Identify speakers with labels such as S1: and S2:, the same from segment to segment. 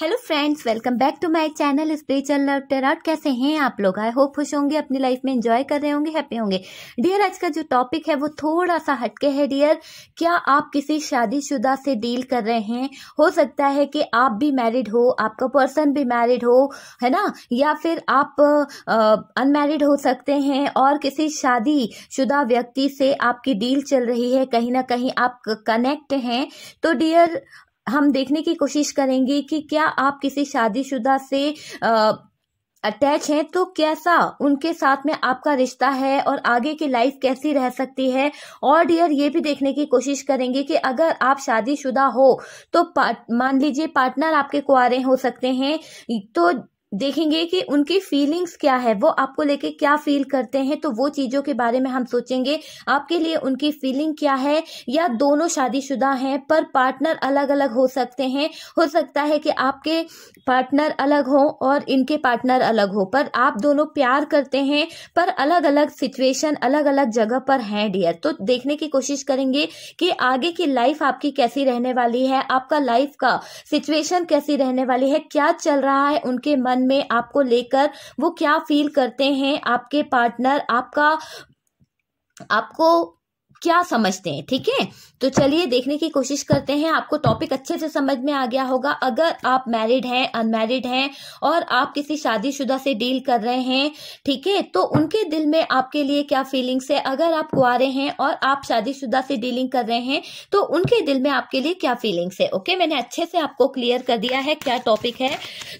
S1: hello friends welcome back to my channel spiritual love tarot कैसे हैं आप लोग आई होप खुश होंगे अपनी लाइफ में एंजॉय कर रहे होंगे हैप्पी होंगे डियर आज का जो टॉपिक है वो थोड़ा सा हटके है डियर क्या आप किसी शादीशुदा से डील कर रहे हैं हो सकता है कि आप भी मैरिड हो आपका पर्सन भी मैरिड हो है ना या फिर आप अनमेरिड हो सकते हैं और किसी शादी व्यक्ति से आपकी डील चल रही है कहीं ना कहीं आप कनेक्ट हैं तो डियर हम देखने की कोशिश करेंगे कि क्या आप किसी शादीशुदा से अटैच हैं तो कैसा उनके साथ में आपका रिश्ता है और आगे की लाइफ कैसी रह सकती है और डियर ये भी देखने की कोशिश करेंगे कि अगर आप शादीशुदा हो तो मान लीजिए पार्टनर आपके कुआरे हो सकते हैं तो देखेंगे कि उनकी फीलिंग्स क्या है वो आपको लेके क्या फील करते हैं तो वो चीज़ों के बारे में हम सोचेंगे आपके लिए उनकी फीलिंग क्या है या दोनों शादीशुदा हैं पर पार्टनर अलग अलग हो सकते हैं हो सकता है कि आपके पार्टनर अलग हो और इनके पार्टनर अलग हो पर आप दोनों प्यार करते हैं पर अलग अलग सिचुएशन अलग अलग जगह पर हैं डियर तो देखने की कोशिश करेंगे कि आगे की लाइफ आपकी कैसी रहने वाली है आपका लाइफ का सिचुएशन कैसी रहने वाली है क्या चल रहा है उनके मन में आपको लेकर वो क्या फील करते हैं आपके पार्टनर आपका आपको क्या समझते हैं ठीक है तो चलिए देखने की कोशिश करते हैं आपको टॉपिक अच्छे से समझ में आ गया होगा अगर आप मैरिड हैं अनमैरिड हैं और आप किसी शादीशुदा से डील कर रहे हैं ठीक है तो उनके दिल में आपके लिए क्या फीलिंग्स है अगर आप कुआरे हैं और आप शादीशुदा से डीलिंग कर रहे हैं तो उनके दिल में आपके लिए क्या फीलिंग्स है ओके मैंने अच्छे से आपको क्लियर कर दिया है क्या टॉपिक है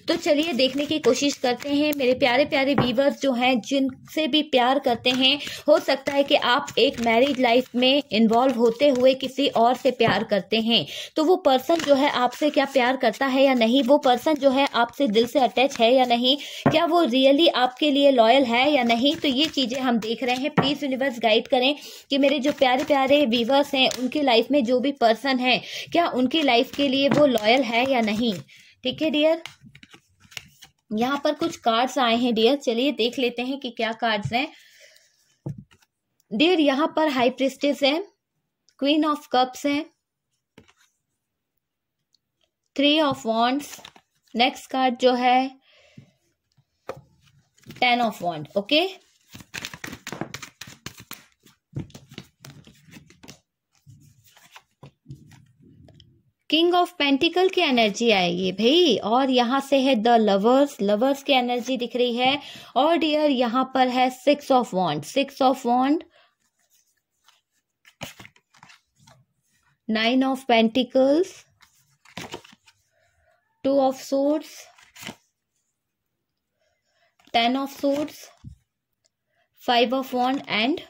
S1: तो चलिए देखने की कोशिश करते हैं मेरे प्यारे प्यारे व्यूवर्स जो हैं जिनसे भी प्यार करते हैं हो सकता है कि आप एक मैरिड लाइफ में इन्वॉल्व होते हुए किसी और से प्यार करते हैं तो वो पर्सन जो है आपसे क्या प्यार करता है या नहीं वो पर्सन जो है आपसे दिल से अटैच है या नहीं क्या वो रियली आपके लिए लॉयल है या नहीं तो ये चीज़ें हम देख रहे हैं प्लीज़ यूनिवर्स गाइड करें कि मेरे जो प्यारे प्यारे व्यूवर्स हैं उनकी लाइफ में जो भी पर्सन है क्या उनकी लाइफ के लिए वो लॉयल है या नहीं ठीक है डियर यहाँ पर कुछ कार्ड्स आए हैं डियर चलिए देख लेते हैं कि क्या कार्ड्स हैं डियर यहां पर हाई प्रिस्टेस है क्वीन ऑफ कप्स है three of wands next card जो है ten of wand okay king of pentacle की एनर्जी आएगी भाई और यहां से है द लवर्स लवर्स की एनर्जी दिख रही है और डियर यहां पर है six of wand six of wand nine of pentacles two of swords ten of swords five of wand and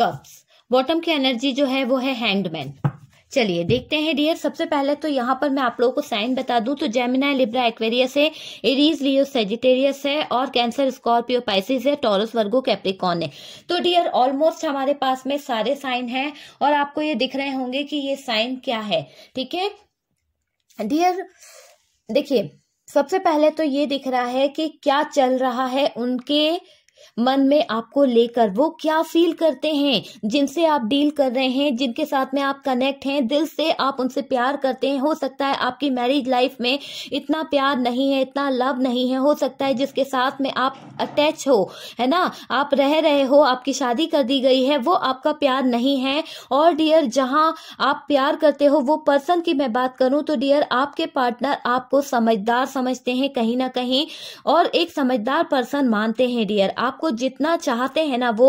S1: cups bottom की एनर्जी जो है वो है हैंडमैन चलिए देखते हैं डियर सबसे पहले तो यहाँ पर मैं आप लोगों को साइन बता दूं तो जेमिना लिब्रा एक्वेरियस है एरीज लियो सेजिटेरियस है और कैंसर स्कॉर्पियो पाइसिस है टॉरस वर्गो कैप्रिकॉन है तो डियर ऑलमोस्ट हमारे पास में सारे साइन है और आपको ये दिख रहे होंगे कि ये साइन क्या है ठीक है डियर देखिए सबसे पहले तो ये दिख रहा है कि क्या चल रहा है उनके मन में आपको लेकर वो क्या फील करते हैं जिनसे आप डील कर रहे हैं जिनके साथ में आप कनेक्ट हैं दिल से आप उनसे प्यार करते हैं हो सकता है आपकी मैरिज लाइफ में इतना प्यार नहीं है इतना लव नहीं है हो सकता है जिसके साथ में आप अटैच हो है ना आप रह रहे हो आपकी शादी कर दी गई है वो आपका प्यार नहीं है और डियर जहां आप प्यार करते हो वो पर्सन की मैं बात करूं तो डियर आपके पार्टनर आपको समझदार समझते हैं कहीं ना कहीं और एक समझदार पर्सन मानते हैं डियर आप आपको जितना चाहते हैं ना वो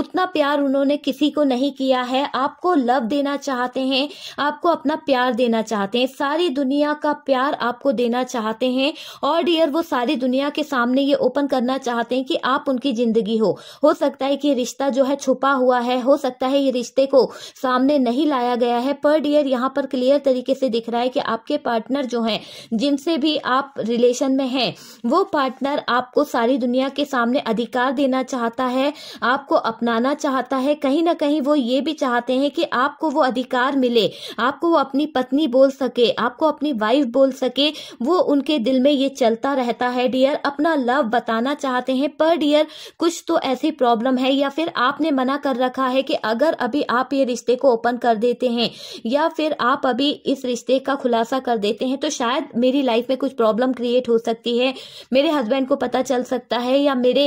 S1: उतना प्यार उन्होंने किसी को नहीं किया है आपको लव देना चाहते हैं आपको अपना प्यार देना चाहते हैं सारी दुनिया का प्यार आपको देना चाहते हैं और डियर वो सारी दुनिया के सामने ये ओपन करना चाहते हैं कि आप उनकी जिंदगी हो हो सकता है कि रिश्ता जो है छुपा हुआ है हो सकता है ये रिश्ते को सामने नहीं लाया गया है पर डियर यहाँ पर क्लियर तरीके से दिख रहा है कि आपके पार्टनर जो है जिनसे भी आप रिलेशन में हैं वो पार्टनर आपको सारी दुनिया के सामने अधिकार संस्कार देना चाहता है आपको अपनाना चाहता है कहीं ना कहीं वो ये भी चाहते हैं कि आपको वो अधिकार मिले आपको वो अपनी पत्नी बोल सके आपको अपनी वाइफ बोल सके वो उनके दिल में ये चलता रहता है डियर अपना लव बताना चाहते हैं पर डियर कुछ तो ऐसी प्रॉब्लम है या फिर आपने मना कर रखा है कि अगर अभी आप ये रिश्ते को ओपन कर देते हैं या फिर आप अभी इस रिश्ते का खुलासा कर देते हैं तो शायद मेरी लाइफ में कुछ प्रॉब्लम क्रिएट हो सकती है मेरे हस्बैंड को पता चल सकता है या मेरे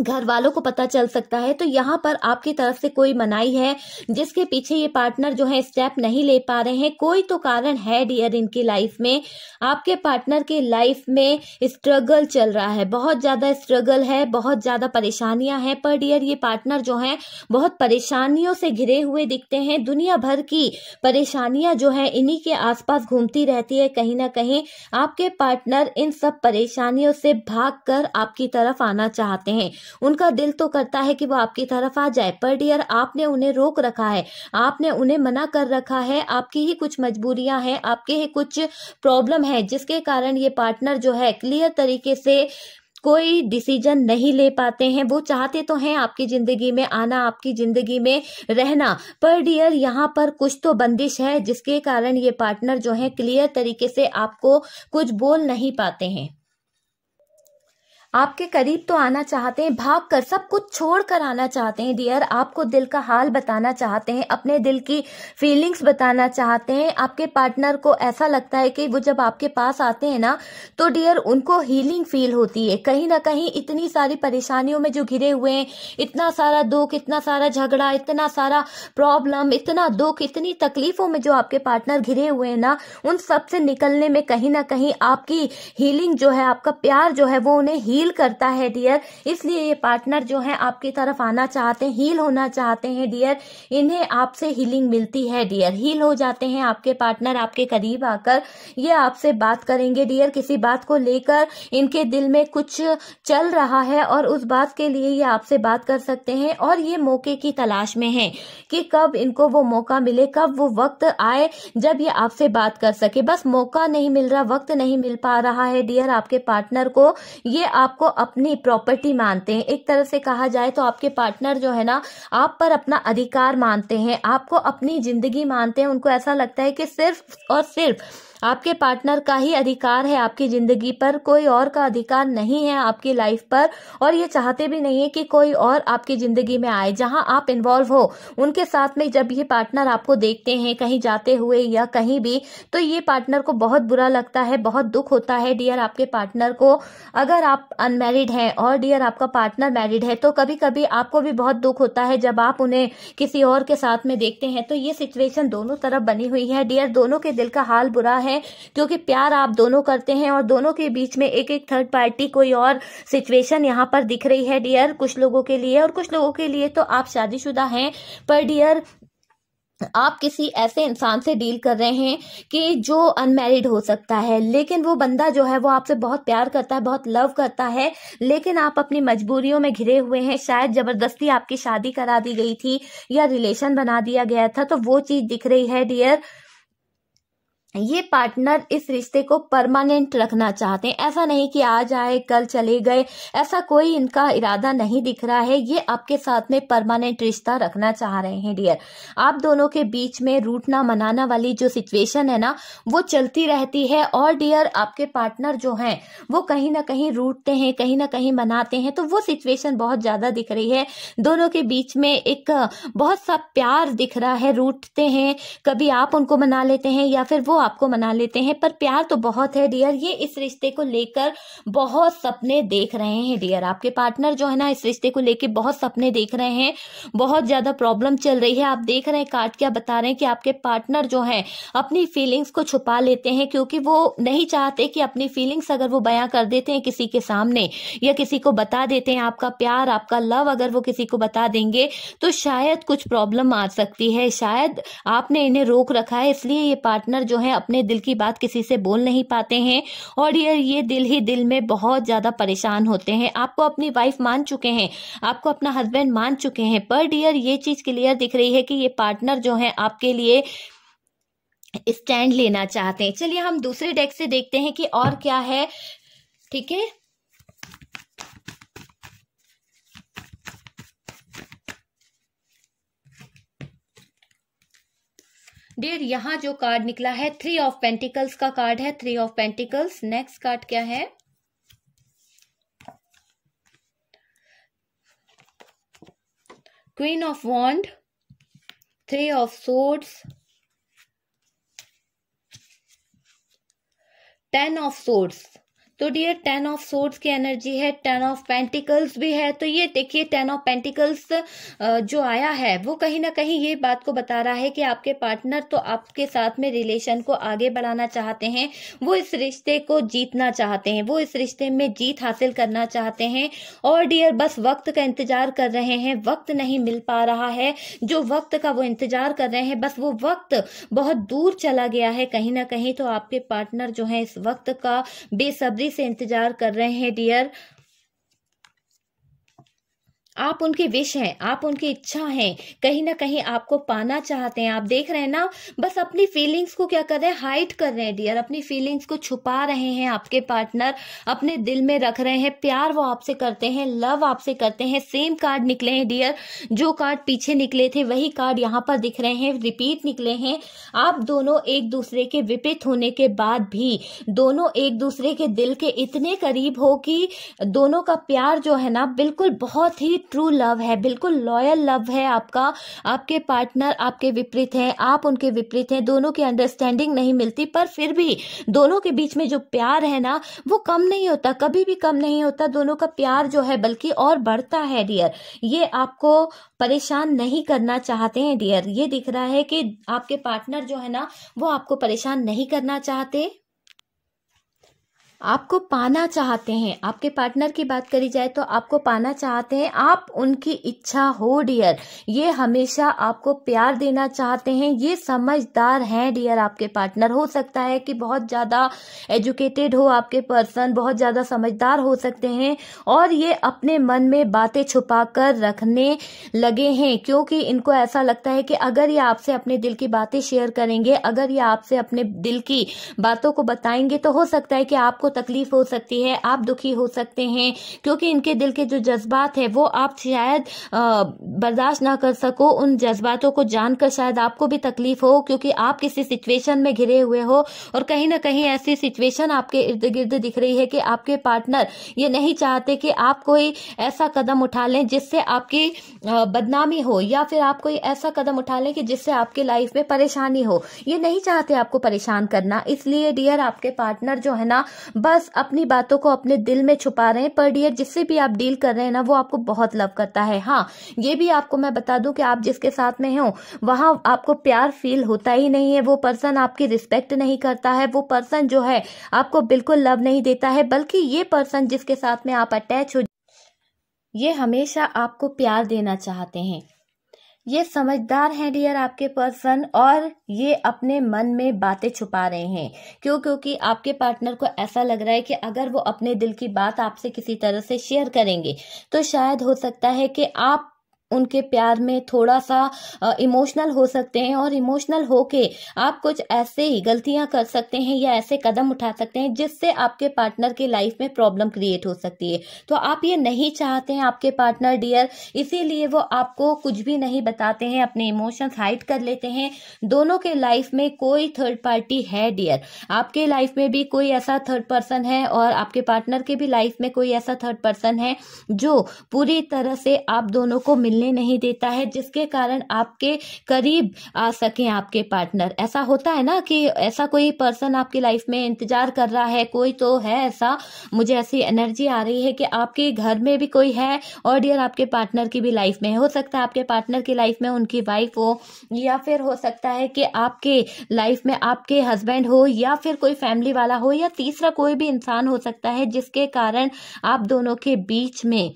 S1: घर वालों को पता चल सकता है तो यहाँ पर आपकी तरफ से कोई मनाई है जिसके पीछे ये पार्टनर जो है स्टेप नहीं ले पा रहे हैं कोई तो कारण है डियर इनकी लाइफ में आपके पार्टनर के लाइफ में स्ट्रगल चल रहा है बहुत ज़्यादा स्ट्रगल है बहुत ज़्यादा परेशानियां हैं पर डियर ये पार्टनर जो है बहुत परेशानियों से घिरे हुए दिखते हैं दुनिया भर की परेशानियां जो है इन्हीं के आसपास घूमती रहती है कहीं ना कहीं आपके पार्टनर इन सब परेशानियों से भाग आपकी तरफ आना चाहते हैं उनका दिल तो करता है कि वो आपकी तरफ आ जाए पर डियर आपने उन्हें रोक रखा है आपने उन्हें मना कर रखा है आपकी ही कुछ मजबूरियां हैं आपके ही कुछ प्रॉब्लम है जिसके कारण ये पार्टनर जो है क्लियर तरीके से कोई डिसीजन नहीं ले पाते हैं वो चाहते तो हैं आपकी ज़िंदगी में आना आपकी ज़िंदगी में रहना पर डियर यहाँ पर कुछ तो बंदिश है जिसके कारण ये पार्टनर जो है क्लियर तरीके से आपको कुछ बोल नहीं पाते हैं आपके करीब तो आना चाहते हैं भाग कर सब कुछ छोड़ कर आना चाहते हैं डियर आपको दिल का हाल बताना चाहते हैं अपने दिल की फीलिंग्स बताना चाहते हैं आपके पार्टनर को ऐसा लगता है कि वो जब आपके पास आते हैं ना तो डियर उनको हीलिंग फील होती है कहीं ना कहीं इतनी सारी परेशानियों में जो घिरे हुए हैं इतना सारा दुख इतना सारा झगड़ा इतना सारा प्रॉब्लम इतना दुख इतनी तकलीफों में जो आपके पार्टनर घिरे हुए हैं ना उन सबसे निकलने में कहीं ना कहीं आपकी हीलिंग जो है आपका प्यार जो है वो उन्हें हील हील करता है डियर इसलिए ये पार्टनर जो है आपकी तरफ आना चाहते हैं हील होना चाहते हैं डियर इन्हें आपसे हीलिंग मिलती है डियर हील हो जाते हैं आपके पार्टनर आपके करीब आकर ये आपसे बात करेंगे डियर किसी बात को लेकर इनके दिल में कुछ चल रहा है और उस बात के लिए ये आपसे बात कर सकते हैं और ये मौके की तलाश में है कि कब इनको वो मौका मिले कब वो वक्त आए जब ये आपसे बात कर सके बस मौका नहीं मिल रहा वक्त नहीं मिल पा रहा है डियर आपके पार्टनर को ये आप आपको अपनी प्रॉपर्टी मानते हैं एक तरह से कहा जाए तो आपके पार्टनर जो है ना आप पर अपना अधिकार मानते हैं आपको अपनी जिंदगी मानते हैं उनको ऐसा लगता है कि सिर्फ और सिर्फ आपके पार्टनर का ही अधिकार है आपकी जिंदगी पर कोई और का अधिकार नहीं है आपकी लाइफ पर और ये चाहते भी नहीं है कि कोई और आपकी जिंदगी में आए जहां आप इन्वॉल्व हो उनके साथ में जब ये पार्टनर आपको देखते हैं कहीं जाते हुए या कहीं भी तो ये पार्टनर को बहुत बुरा लगता है बहुत दुख होता है डियर आपके पार्टनर को अगर आप अनमेरिड हैं और डियर आपका पार्टनर मैरिड है तो कभी कभी आपको भी बहुत दुख होता है जब आप उन्हें किसी और के साथ में देखते हैं तो ये सिचुएशन दोनों तरफ बनी हुई है डियर दोनों के दिल का हाल बुरा है है क्योंकि प्यार आप दोनों करते हैं और दोनों के बीच में एक एक थर्ड पार्टी कोई और सिचुएशन यहाँ पर दिख रही है डियर कुछ लोगों के लिए और कुछ लोगों के लिए तो आप शादीशुदा हैं पर डियर आप किसी ऐसे इंसान से डील कर रहे हैं कि जो अनमेरिड हो सकता है लेकिन वो बंदा जो है वो आपसे बहुत प्यार करता है बहुत लव करता है लेकिन आप अपनी मजबूरियों में घिरे हुए हैं शायद ज़बरदस्ती आपकी शादी करा दी गई थी या रिलेशन बना दिया गया था तो वो चीज़ दिख रही है डियर ये पार्टनर इस रिश्ते को परमानेंट रखना चाहते हैं ऐसा नहीं कि आज आए कल चले गए ऐसा कोई इनका इरादा नहीं दिख रहा है ये आपके साथ में परमानेंट रिश्ता रखना चाह रहे हैं डियर आप दोनों के बीच में रूटना मनाना वाली जो सिचुएशन है ना वो चलती रहती है और डियर आपके पार्टनर जो हैं वो कहीं ना कहीं रूटते हैं कहीं ना कहीं मनाते हैं तो वो सिचुएशन बहुत ज़्यादा दिख रही है दोनों के बीच में एक बहुत सा प्यार दिख रहा है रूटते हैं कभी आप उनको मना लेते हैं या फिर वो आपको मना लेते हैं पर प्यार तो बहुत है डियर ये इस रिश्ते को लेकर बहुत सपने देख रहे हैं डियर आपके पार्टनर जो है ना इस रिश्ते को लेकर बहुत सपने देख रहे हैं बहुत ज़्यादा प्रॉब्लम चल रही है आप देख रहे हैं कार्ड क्या बता रहे हैं कि आपके पार्टनर जो है अपनी फीलिंग्स को छुपा लेते हैं क्योंकि वो नहीं चाहते कि अपनी फीलिंग्स अगर वो बयां कर देते हैं किसी के सामने या किसी को बता देते हैं आपका प्यार आपका लव अगर वो किसी को बता देंगे तो शायद कुछ प्रॉब्लम आ सकती है शायद आपने इन्हें रोक रखा है इसलिए ये पार्टनर जो है अपने दिल की बात किसी से बोल नहीं पाते हैं और ये ये दिल ही दिल में बहुत ज़्यादा परेशान होते हैं आपको अपनी वाइफ मान चुके हैं आपको अपना हस्बैंड मान चुके हैं पर डियर ये चीज़ क्लियर दिख रही है कि ये पार्टनर जो है आपके लिए स्टैंड लेना चाहते हैं चलिए हम दूसरे डेक से देखते हैं कि और क्या है ठीक है डेयर यहां जो कार्ड निकला है थ्री ऑफ पेंटिकल्स का कार्ड है three of pentacles next card क्या है queen of wand three of swords ten of swords तो डियर टेन ऑफ सोर्ट्स की एनर्जी है टेन ऑफ पेंटिकल्स भी है तो ये देखिए टेन ऑफ पेंटिकल्स जो आया है वो कहीं ना कहीं ये बात को बता रहा है कि आपके पार्टनर तो आपके साथ में रिलेशन को आगे बढ़ाना चाहते हैं वो इस रिश्ते को जीतना चाहते हैं वो इस रिश्ते में जीत हासिल करना चाहते हैं और डियर बस वक्त का इंतजार कर रहे हैं वक्त नहीं मिल पा रहा है जो वक्त का वो इंतजार कर रहे हैं बस वो वक्त बहुत दूर चला गया है कहीं ना कहीं तो आपके पार्टनर जो है इस वक्त का बेसब्री बेसब्री से इंतजार कर रहे हैं डियर आप उनके विष हैं आप उनकी इच्छा हैं कहीं ना कहीं आपको पाना चाहते हैं आप देख रहे हैं ना बस अपनी फीलिंग्स को क्या कर रहे हैं हाइट कर रहे हैं डियर अपनी फीलिंग्स को छुपा रहे हैं आपके पार्टनर अपने दिल में रख रहे हैं प्यार वो आपसे करते हैं लव आपसे करते हैं सेम कार्ड निकले हैं डियर जो कार्ड पीछे निकले थे वही कार्ड यहाँ पर दिख रहे हैं रिपीट निकले हैं आप दोनों एक दूसरे के विपरीत होने के बाद भी दोनों एक दूसरे के दिल के इतने करीब हो कि दोनों का प्यार जो है ना बिल्कुल बहुत ही ट्रू लव है बिल्कुल लॉयल लव है आपका आपके पार्टनर आपके विपरीत हैं आप उनके विपरीत हैं दोनों की अंडरस्टैंडिंग नहीं मिलती पर फिर भी दोनों के बीच में जो प्यार है ना वो कम नहीं होता कभी भी कम नहीं होता दोनों का प्यार जो है बल्कि और बढ़ता है डियर ये आपको परेशान नहीं करना चाहते हैं डियर ये दिख रहा है कि आपके पार्टनर जो है ना वो आपको परेशान नहीं करना चाहते आपको पाना चाहते हैं आपके पार्टनर की बात करी जाए तो आपको पाना चाहते हैं आप उनकी इच्छा हो डियर ये हमेशा आपको प्यार देना चाहते हैं ये समझदार हैं डियर आपके पार्टनर हो सकता है कि बहुत ज़्यादा एजुकेटेड हो आपके पर्सन बहुत ज़्यादा समझदार हो सकते हैं और ये अपने मन में बातें छुपा कर रखने लगे हैं क्योंकि इनको ऐसा लगता है कि अगर ये आपसे अपने दिल की बातें शेयर करेंगे अगर ये आपसे अपने दिल की बातों को बताएंगे तो हो सकता है कि आपको तकलीफ हो सकती है आप दुखी हो सकते हैं क्योंकि इनके दिल के जो जज्बात है वो आप शायद बर्दाश्त ना कर सको उन जज्बातों को जानकर शायद आपको भी तकलीफ हो क्योंकि आप किसी सिचुएशन में घिरे हुए हो और कहीं ना कहीं ऐसी सिचुएशन आपके इर्द गिर्द दिख रही है कि आपके पार्टनर ये नहीं चाहते कि आप कोई ऐसा कदम उठा लें जिससे आपकी बदनामी हो या फिर आप कोई ऐसा कदम उठा लें कि जिससे आपकी लाइफ में परेशानी हो ये नहीं चाहते आपको परेशान करना इसलिए डियर आपके पार्टनर जो है ना बस अपनी बातों को अपने दिल में छुपा रहे हैं पर डियर जिससे भी आप डील कर रहे हैं ना वो आपको बहुत लव करता है हाँ ये भी आपको मैं बता दूं कि आप जिसके साथ में हो वहाँ आपको प्यार फील होता ही नहीं है वो पर्सन आपकी रिस्पेक्ट नहीं करता है वो पर्सन जो है आपको बिल्कुल लव नहीं देता है बल्कि ये पर्सन जिसके साथ में आप अटैच हो ये हमेशा आपको प्यार देना चाहते हैं ये समझदार हैं डियर आपके पर्सन और ये अपने मन में बातें छुपा रहे हैं क्यों क्योंकि आपके पार्टनर को ऐसा लग रहा है कि अगर वो अपने दिल की बात आपसे किसी तरह से शेयर करेंगे तो शायद हो सकता है कि आप उनके प्यार में थोड़ा सा इमोशनल हो सकते हैं और इमोशनल होके आप कुछ ऐसे ही गलतियां कर सकते हैं या ऐसे कदम उठा सकते हैं जिससे आपके पार्टनर के लाइफ में प्रॉब्लम क्रिएट हो सकती है तो आप ये नहीं चाहते हैं आपके पार्टनर डियर इसीलिए वो आपको कुछ भी नहीं बताते हैं अपने इमोशंस हाइड कर लेते हैं दोनों के लाइफ में कोई थर्ड पार्टी है डियर आपके लाइफ में भी कोई ऐसा थर्ड पर्सन है और आपके पार्टनर के भी लाइफ में कोई ऐसा थर्ड पर्सन है जो पूरी तरह से आप दोनों को मिलने मिलने नहीं देता है जिसके कारण आपके करीब आ सकें आपके पार्टनर ऐसा होता है ना कि ऐसा कोई पर्सन आपकी लाइफ में इंतजार कर रहा है कोई तो है ऐसा मुझे ऐसी एनर्जी आ रही है कि आपके घर में भी कोई है और डियर आपके पार्टनर की भी लाइफ में हो सकता है आपके पार्टनर की लाइफ में उनकी वाइफ हो या फिर हो सकता है कि आपके लाइफ में आपके हस्बैंड हो या फिर कोई फैमिली वाला हो या तीसरा कोई भी इंसान हो सकता है जिसके कारण आप दोनों के बीच में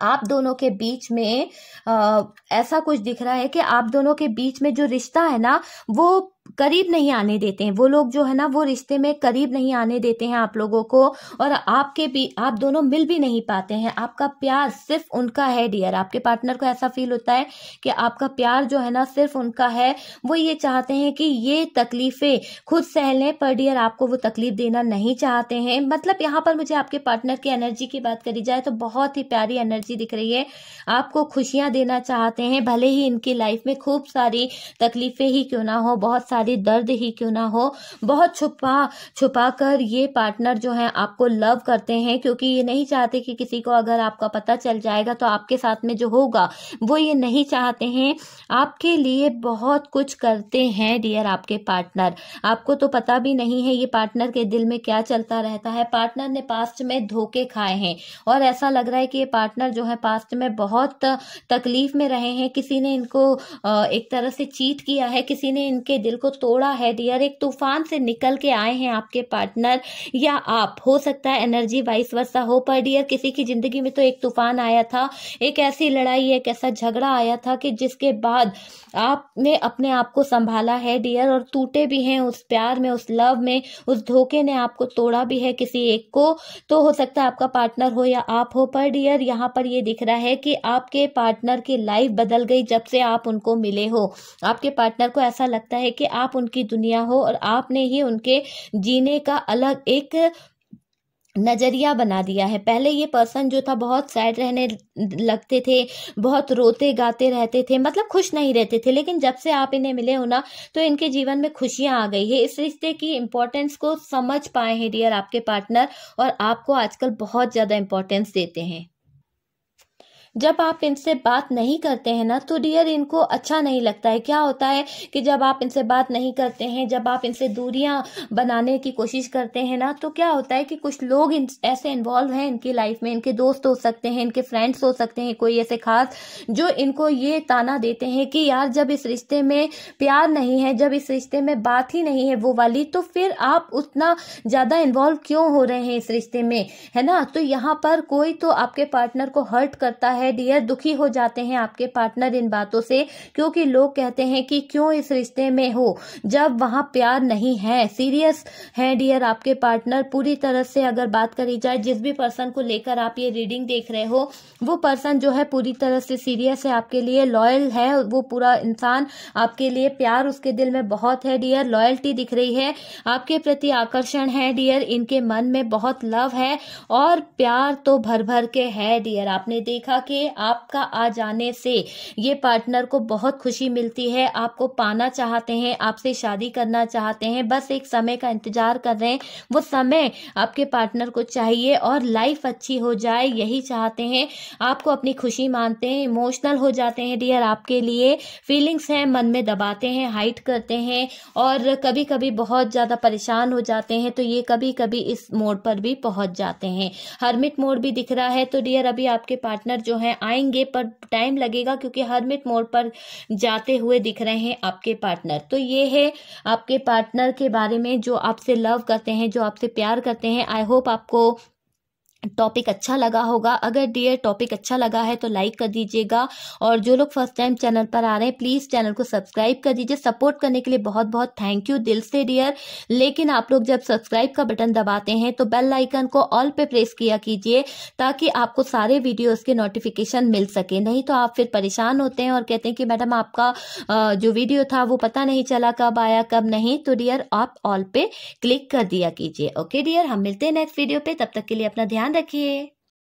S1: आप दोनों के बीच में आ, ऐसा कुछ दिख रहा है कि आप दोनों के बीच में जो रिश्ता है ना वो करीब नहीं आने देते हैं वो लोग जो है ना वो रिश्ते में करीब नहीं आने देते हैं आप लोगों को और आपके भी आप दोनों मिल भी नहीं पाते हैं आपका प्यार सिर्फ उनका है डियर आपके पार्टनर को ऐसा फील होता है कि आपका प्यार जो है ना सिर्फ उनका है वो ये चाहते हैं कि ये तकलीफें खुद सह लें पर डियर आपको वो तकलीफ देना नहीं चाहते हैं मतलब यहाँ पर मुझे आपके पार्टनर की एनर्जी की बात करी जाए तो बहुत ही प्यारी एनर्जी दिख रही है आपको खुशियां देना चाहते हैं भले ही इनकी लाइफ में खूब सारी तकलीफें ही क्यों ना हो बहुत सारी सारी दर्द ही क्यों ना हो बहुत छुपा छुपा कर ये पार्टनर जो है आपको लव करते हैं क्योंकि ये नहीं चाहते कि किसी को अगर आपका पता चल जाएगा तो आपके साथ में जो होगा वो ये नहीं चाहते हैं आपके लिए बहुत कुछ करते हैं डियर आपके पार्टनर आपको तो पता भी नहीं है ये पार्टनर के दिल में क्या चलता रहता है पार्टनर ने पास्ट में धोखे खाए हैं और ऐसा लग रहा है कि ये पार्टनर जो है पास्ट में बहुत तकलीफ में रहे हैं किसी ने इनको एक तरह से चीट किया है किसी ने इनके दिल को तोड़ा है डियर एक तूफान से निकल के आए हैं आपके पार्टनर या आप हो सकता है एनर्जी वाइस वर्षा हो पर डियर किसी की जिंदगी में तो एक तूफान आया था एक ऐसी लड़ाई एक ऐसा झगड़ा आया था कि जिसके बाद आपने अपने आप को संभाला है डियर और टूटे भी हैं उस प्यार में उस लव में उस धोखे ने आपको तोड़ा भी है किसी एक को तो हो सकता है आपका पार्टनर हो या आप हो पर डियर यहाँ पर ये दिख रहा है कि आपके पार्टनर की लाइफ बदल गई जब से आप उनको मिले हो आपके पार्टनर को ऐसा लगता है कि आप उनकी दुनिया हो और आपने ही उनके जीने का अलग एक नज़रिया बना दिया है पहले ये पर्सन जो था बहुत सैड रहने लगते थे बहुत रोते गाते रहते थे मतलब खुश नहीं रहते थे लेकिन जब से आप इन्हें मिले हो ना तो इनके जीवन में खुशियाँ आ गई है इस रिश्ते की इम्पोर्टेंस को समझ पाए हैं डियर आपके पार्टनर और आपको आजकल बहुत ज़्यादा इम्पोर्टेंस देते हैं जब आप इनसे बात नहीं करते हैं ना तो डियर इनको अच्छा नहीं लगता है क्या होता है कि जब आप इनसे बात नहीं करते हैं जब आप इनसे दूरियां बनाने की कोशिश करते हैं ना तो क्या होता है कि कुछ लोग इन, ऐसे इन्वॉल्व हैं इनकी लाइफ में इनके दोस्त हो सकते हैं इनके फ्रेंड्स हो सकते हैं कोई ऐसे खास जो इनको ये ताना देते हैं कि यार जब इस रिश्ते में प्यार नहीं है जब इस रिश्ते में बात ही नहीं है वो वाली तो फिर आप उतना ज़्यादा इन्वॉल्व क्यों हो रहे हैं इस रिश्ते में है ना तो यहाँ पर कोई तो आपके पार्टनर को हर्ट करता है है डियर दुखी हो जाते हैं आपके पार्टनर इन बातों से क्योंकि लोग कहते हैं कि क्यों इस रिश्ते में हो जब वहां प्यार नहीं है सीरियस है डियर आपके पार्टनर पूरी तरह से अगर बात करी जाए जिस भी पर्सन को लेकर आप ये रीडिंग देख रहे हो वो पर्सन जो है पूरी तरह से सीरियस है आपके लिए लॉयल है वो पूरा इंसान आपके लिए प्यार उसके दिल में बहुत है डियर लॉयल्टी दिख रही है आपके प्रति आकर्षण है डियर इनके मन में बहुत लव है और प्यार तो भर भर के है डियर आपने देखा कि आपका आ जाने से ये पार्टनर को बहुत खुशी मिलती है आपको पाना चाहते हैं आपसे शादी करना चाहते हैं बस एक समय का इंतजार कर रहे हैं वो समय आपके पार्टनर को चाहिए और लाइफ अच्छी हो जाए यही चाहते हैं आपको अपनी खुशी मानते हैं इमोशनल हो जाते हैं डियर आपके लिए फीलिंग्स हैं मन में दबाते हैं हाइट करते हैं और कभी कभी बहुत ज़्यादा परेशान हो जाते हैं तो ये कभी कभी इस मोड पर भी पहुंच जाते हैं हरमिट मोड भी दिख रहा है तो डियर अभी आपके पार्टनर जो है आएंगे पर टाइम लगेगा क्योंकि हरमिट मोड़ पर जाते हुए दिख रहे हैं आपके पार्टनर तो ये है आपके पार्टनर के बारे में जो आपसे लव करते हैं जो आपसे प्यार करते हैं आई होप आपको टॉपिक अच्छा लगा होगा अगर डियर टॉपिक अच्छा लगा है तो लाइक कर दीजिएगा और जो लोग फर्स्ट टाइम चैनल पर आ रहे हैं प्लीज़ चैनल को सब्सक्राइब कर दीजिए सपोर्ट करने के लिए बहुत बहुत थैंक यू दिल से डियर लेकिन आप लोग जब सब्सक्राइब का बटन दबाते हैं तो बेल आइकन को ऑल पे प्रेस किया कीजिए ताकि आपको सारे वीडियोज़ के नोटिफिकेशन मिल सके नहीं तो आप फिर परेशान होते हैं और कहते हैं कि मैडम आपका जो वीडियो था वो पता नहीं चला कब आया कब नहीं तो डियर आप ऑल पे क्लिक कर दिया कीजिए ओके डियर हम मिलते हैं नेक्स्ट वीडियो पे तब तक के लिए अपना ध्यान ध्यान रखिए